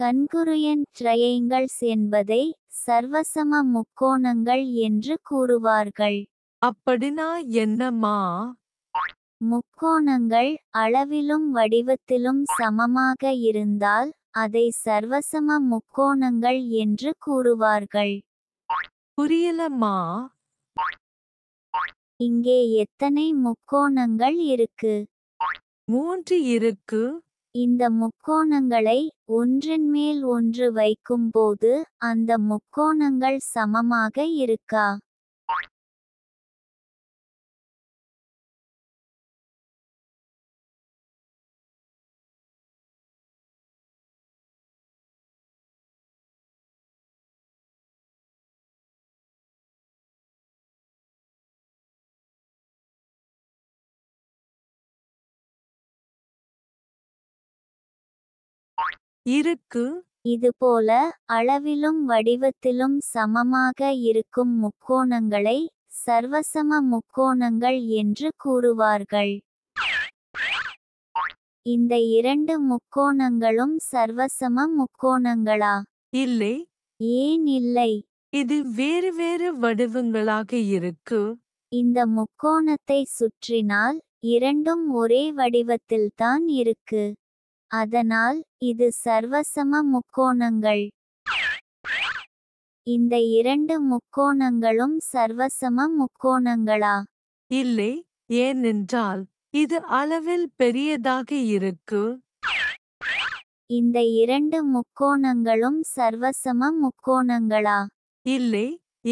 கண்குரியன் ட்ரையங்கள் என்பதை சர்வசம முக்கோணங்கள் என்று கூறுவார்கள் அப்படினா என்னம்மா முக்கோணங்கள் அளவிலும் வடிவத்திலும் சமமாக இருந்தால் அதை சர்வசம முக்கோணங்கள் என்று கூறுவார்கள் புரியலம்மா இங்கே எத்தனை முக்கோணங்கள் இருக்கு மூன்று இருக்கு இந்த முக்கோணங்களை ஒன்றின் மேல் ஒன்று வைக்கும்போது அந்த முக்கோணங்கள் சமமாக இருக்கா இருக்கு இதுபோல அளவிலும் வடிவத்திலும் சமமாக இருக்கும் முக்கோணங்களை சர்வசம முக்கோணங்கள் என்று கூறுவார்கள் இந்த இரண்டு முக்கோணங்களும் சர்வசம முக்கோணங்களா இல்லை ஏன் இல்லை இது வேறு வேறு வடிவங்களாக இருக்கு இந்த முக்கோணத்தை சுற்றினால் இரண்டும் ஒரே வடிவத்தில்தான் இருக்கு அதனால் இது சர்வசம முக்கோணங்கள் இந்த இரண்டு முக்கோணங்களும் சர்வசம முக்கோணங்களா இல்லை ஏனென்றால் இது அளவில் பெரியதாக இருக்கு இந்த இரண்டு முக்கோணங்களும் சர்வசம முக்கோணங்களா இல்லை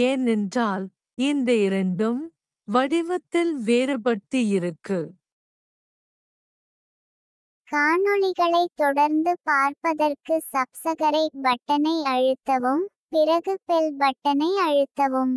ஏனென்றால் இந்த இரண்டும் வடிவத்தில் வேறுபட்டு இருக்கு காணொளிகளை தொடர்ந்து பார்ப்பதற்கு சப்சகரை பட்டனை அழுத்தவும் பிறகு பெல் பட்டனை அழுத்தவும்